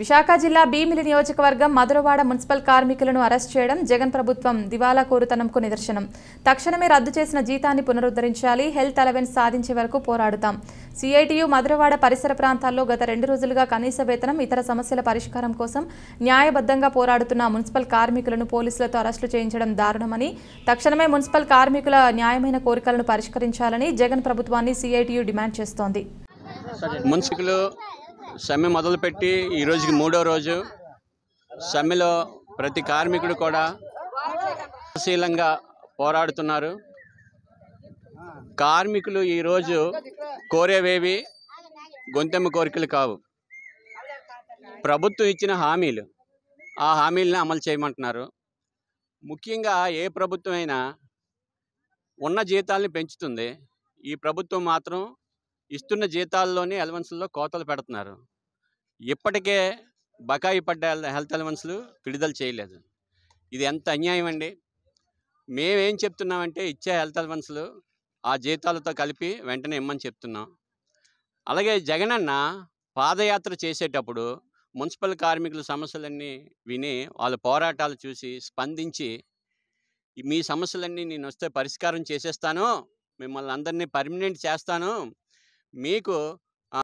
విశాఖ జిల్లా భీమిలి నియోజకవర్గం మధురవాడ మున్సిపల్ కార్మికులను అరెస్ట్ చేయడం జగన్ ప్రభుత్వం దివాలా కోరుతనంకు నిదర్శనం తక్షణమే రద్దు చేసిన జీతాన్ని పునరుద్ధరించాలి హెల్త్ అలవెన్స్ సాధించే వరకు పోరాడుతాం సిఐటియు మధురవాడ పరిసర ప్రాంతాల్లో గత రెండు రోజులుగా కనీస వేతనం ఇతర సమస్యల పరిష్కారం కోసం న్యాయబద్ధంగా పోరాడుతున్న మున్సిపల్ కార్మికులను పోలీసులతో అరెస్టు చేయించడం దారుణమని తక్షణమే మున్సిపల్ కార్మికుల న్యాయమైన కోరికలను పరిష్కరించాలని జగన్ ప్రభుత్వాన్ని సిఐటియు డిమాండ్ చేస్తోంది సమ్మె మొదలుపెట్టి ఈరోజుకి మూడో రోజు సమ్మెలో ప్రతి కార్మికుడు కూడా శీలంగా పోరాడుతున్నారు కార్మికులు ఈరోజు కోరేవేవి గొంతెమ్మ కోరికలు కావు ప్రభుత్వం ఇచ్చిన హామీలు ఆ హామీలను అమలు చేయమంటున్నారు ముఖ్యంగా ఏ ప్రభుత్వమైనా ఉన్న జీతాలను పెంచుతుంది ఈ ప్రభుత్వం మాత్రం ఇస్తున్న జీతాల్లోని అలవెన్స్లో కోతలు పెడుతున్నారు ఇప్పటికే బకాయి పడ్డ హెల్త్ అలవెన్స్లు విడుదల చేయలేదు ఇది ఎంత అన్యాయం అండి మేమేం చెప్తున్నామంటే ఇచ్చే హెల్త్ అలవెన్స్లు ఆ జీతాలతో కలిపి వెంటనే ఇమ్మని చెప్తున్నాం అలాగే జగనన్న పాదయాత్ర చేసేటప్పుడు మున్సిపల్ కార్మికుల సమస్యలన్నీ విని వాళ్ళ పోరాటాలు చూసి స్పందించి మీ సమస్యలన్నీ నేను వస్తే పరిష్కారం చేసేస్తాను మిమ్మల్ని అందరినీ పర్మినెంట్ చేస్తాను మీకు